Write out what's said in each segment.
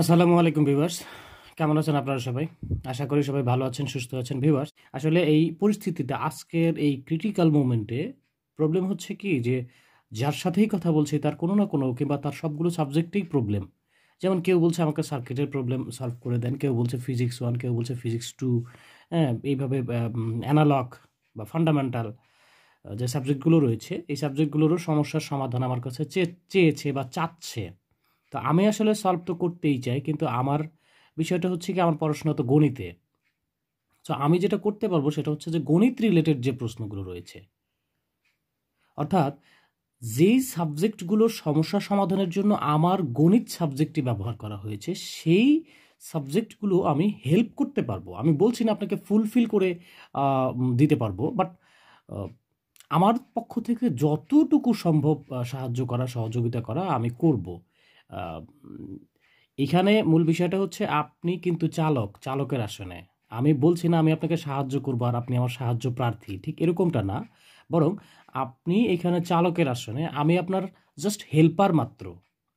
আসসালামু আলাইকুম ভিভার্স কেমন আছেন আপনারা সবাই আশা করি সবাই ভালো আছেন সুস্থ আছেন ভিভার্স আসলে এই পরিস্থিতিতে আজকের এই ক্রিটিক্যাল মোমেন্টে প্রবলেম হচ্ছে কি যে যার সাথেই কথা বলছি তার কোনো না কোনো কিংবা তার সবগুলো সাবজেক্টেই প্রবলেম যেমন কেউ বলছে আমাকে সার্কিটের প্রবলেম সলভ করে দেন কেউ বলছে ফিজিক্স ওয়ান কেউ বলছে ফিজিক্স টু হ্যাঁ এইভাবে অ্যানালগ বা ফান্ডামেন্টাল যে সাবজেক্টগুলো রয়েছে এই সাবজেক্টগুলোরও সমস্যার সমাধান আমার কাছে চেয়েছে বা চাচ্ছে তো আমি আসলে সলভ তো করতেই চাই কিন্তু আমার বিষয়টা হচ্ছে কি আমার পড়াশোনা তো গণিতে তো আমি যেটা করতে পারবো সেটা হচ্ছে যে গণিত রিলেটেড যে প্রশ্নগুলো রয়েছে অর্থাৎ যেই সাবজেক্টগুলোর সমস্যা সমাধানের জন্য আমার গণিত সাবজেক্টটি ব্যবহার করা হয়েছে সেই সাবজেক্টগুলো আমি হেল্প করতে পারবো আমি বলছি না আপনাকে ফুলফিল করে দিতে পারবো বাট আমার পক্ষ থেকে যতটুকু সম্ভব সাহায্য করা সহযোগিতা করা আমি করব এখানে মূল বিষয়টা হচ্ছে আপনি কিন্তু চালক চালকের আসনে আমি বলছি না আমি আপনাকে সাহায্য করবো আর আপনি আমার সাহায্য প্রার্থী ঠিক এরকমটা না বরং আপনি এখানে চালকের আসনে আমি আপনার জাস্ট হেল্পার মাত্র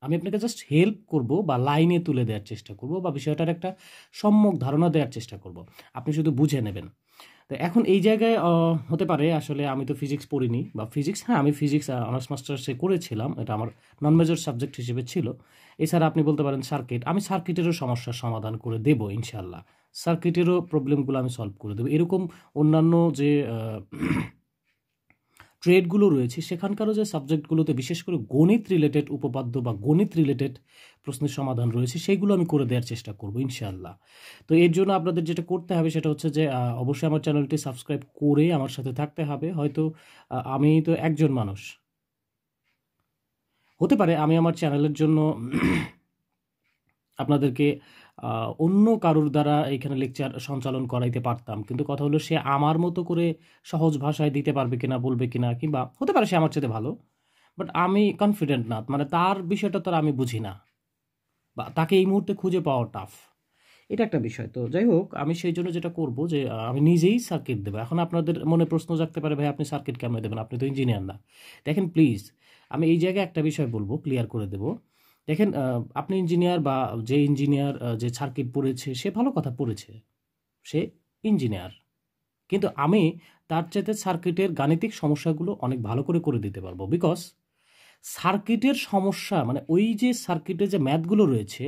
আমি আপনাকে জাস্ট হেল্প করব বা লাইনে তুলে দেওয়ার চেষ্টা করব বা বিষয়টার একটা সম্যক ধারণা দেওয়ার চেষ্টা করব আপনি শুধু বুঝে নেবেন তো এখন এই জায়গায় হতে পারে আসলে আমি তো ফিজিক্স পড়িনি বা ফিজিক্স হ্যাঁ আমি ফিজিক্স অনার্স মাস্টার্সে করেছিলাম এটা আমার নন মেজর সাবজেক্ট হিসেবে ছিল এছাড়া আপনি বলতে পারেন সার্কিট আমি সার্কিটেরও সমস্যার সমাধান করে দেবো ইনশাল্লাহ সার্কিটেরও প্রবলেমগুলো আমি সলভ করে দেবো এরকম অন্যান্য যে ট্রেডগুলো রয়েছে সেখানকারও যে সাবজেক্টগুলোতে বিশেষ করে গণিত রিলেটেড উপপাদ্য বা গণিত রিলেটেড প্রশ্নের সমাধান রয়েছে সেইগুলো আমি করে দেওয়ার চেষ্টা করব ইনশাআল্লাহ তো এর জন্য আপনাদের যেটা করতে হবে সেটা হচ্ছে যে অবশ্যই আমার চ্যানেলটি সাবস্ক্রাইব করে আমার সাথে থাকতে হবে হয়তো আমি তো একজন মানুষ হতে পারে আমি আমার চ্যানেলের জন্য আপনাদেরকে অন্য কারোর দ্বারা এখানে লেকচার সঞ্চালন করাইতে পারতাম কিন্তু কথা হলো সে আমার মতো করে সহজ ভাষায় দিতে পারবে কিনা বলবে কিনা কিংবা হতে পারে সে আমার চেয়ে ভালো বাট আমি কনফিডেন্ট না মানে তার বিষয়টা তো আমি বুঝি না বা তাকে এই মুহূর্তে খুঁজে পাওয়া টাফ এটা একটা বিষয় তো যাই হোক আমি সেই জন্য যেটা করব যে আমি নিজেই সার্কিট দেবো এখন আপনাদের মনে প্রশ্ন জাগতে পারে ভাই আপনি সার্কিট কেমন দেবেন আপনি তো ইঞ্জিনিয়ার না দেখেন প্লিজ আমি এই জায়গায় একটা বিষয় বলবো ক্লিয়ার করে দেবো দেখেন আপনি ইঞ্জিনিয়ার বা যে ইঞ্জিনিয়ার যে সার্কিট পড়েছে সে ভালো কথা পড়েছে সে ইঞ্জিনিয়ার কিন্তু আমি তার চাইতে সার্কিটের গাণিতিক সমস্যাগুলো অনেক ভালো করে করে দিতে পারবো বিকজ সার্কিটের সমস্যা মানে ওই যে সার্কিটে যে ম্যাথগুলো রয়েছে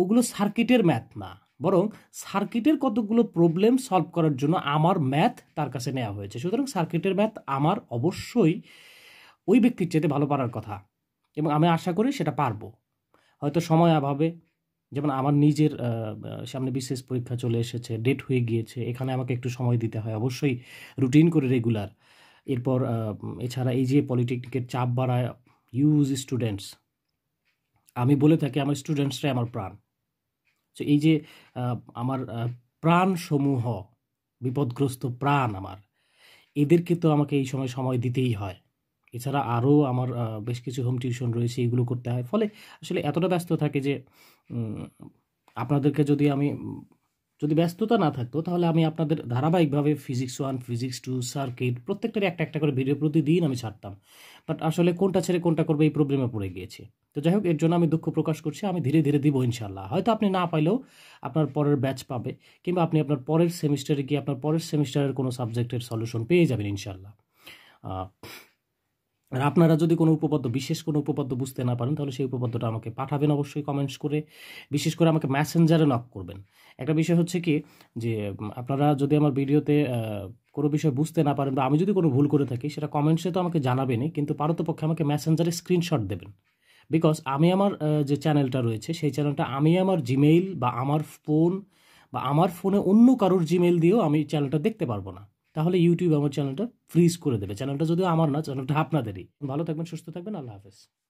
ওগুলো সার্কিটের ম্যাথ না বরং সার্কিটের কতগুলো প্রবলেম সলভ করার জন্য আমার ম্যাথ তার কাছে নেওয়া হয়েছে সুতরাং সার্কিটের ম্যাথ আমার অবশ্যই ওই ব্যক্তির চেয়ে ভালো পারার কথা এবং আমি আশা করি সেটা পারবো হয়তো সময় অভাবে যেমন আমার নিজের সামনে বিশেষ পরীক্ষা চলে এসেছে ডেট হয়ে গিয়েছে এখানে আমাকে একটু সময় দিতে হয় অবশ্যই রুটিন করে রেগুলার এরপর এছাড়া এই যে পলিটেকনিকের চাপ বাড়ায় ইউজ স্টুডেন্টস আমি বলে থাকি আমার স্টুডেন্টসরাই আমার প্রাণ তো এই যে আমার প্রাণ সমূহ বিপদগ্রস্ত প্রাণ আমার এদেরকে তো আমাকে এই সময় সময় দিতেই হয় এছাড়া আরও আমার বেশ কিছু হোম টিউশন রয়েছে এগুলো করতে হয় ফলে আসলে এতটা ব্যস্ত থাকে যে আপনাদেরকে যদি আমি যদি ব্যস্ততা না থাকতো তাহলে আমি আপনাদের ধারাবাহিকভাবে physics one physics two circuit প্রত্যেকটারই একটা একটা করে ভিডিও প্রতিদিন আমি ছাড়তাম বাট আসলে কোনটা ছেড়ে কোনটা করবে এই প্রবলেমে পড়ে গিয়েছে তো যাই হোক এর জন্য আমি দুঃখ প্রকাশ করছি আমি ধীরে ধীরে দিব ইনশাল্লাহ হয়তো আপনি না পাইলেও আপনার পরের ব্যাচ পাবে কিংবা আপনি আপনার পরের সেমিস্টারে গিয়ে আপনার পরের সেমিস্টারের কোনো সাবজেক্টের সলিউশন পেয়ে যাবেন ইনশাল্লাহ আর আপনারা যদি কোনো উপপাদ্য বিশেষ কোনো উপপাদ্য বুঝতে না পারেন তাহলে সেই উপপাদ্যটা আমাকে পাঠাবেন অবশ্যই কমেন্টস করে বিশেষ করে আমাকে ম্যাসেঞ্জারে নক করবেন একটা বিষয় হচ্ছে কি যে আপনারা যদি আমার ভিডিওতে কোনো বিষয় বুঝতে না পারেন বা আমি যদি কোনো ভুল করে থাকি সেটা কমেন্টসে তো আমাকে জানাবেনই কিন্তু পারতপক্ষে আমাকে ম্যাসেঞ্জারে স্ক্রিনশট দেবেন বিকজ আমি আমার যে চ্যানেলটা রয়েছে সেই চ্যানেলটা আমি আমার জিমেইল বা আমার ফোন বা আমার ফোনে অন্য কারোর জিমেইল দিয়েও আমি চ্যানেলটা দেখতে পারবো না তাহলে ইউটিউব আমার চ্যানেলটা ফ্রিজ করে দেবে চ্যানেলটা যদিও আমার না চ্যানেলটা আপনাদেরই ভালো থাকবেন সুস্থ থাকবেন আল্লাহ হাফেজ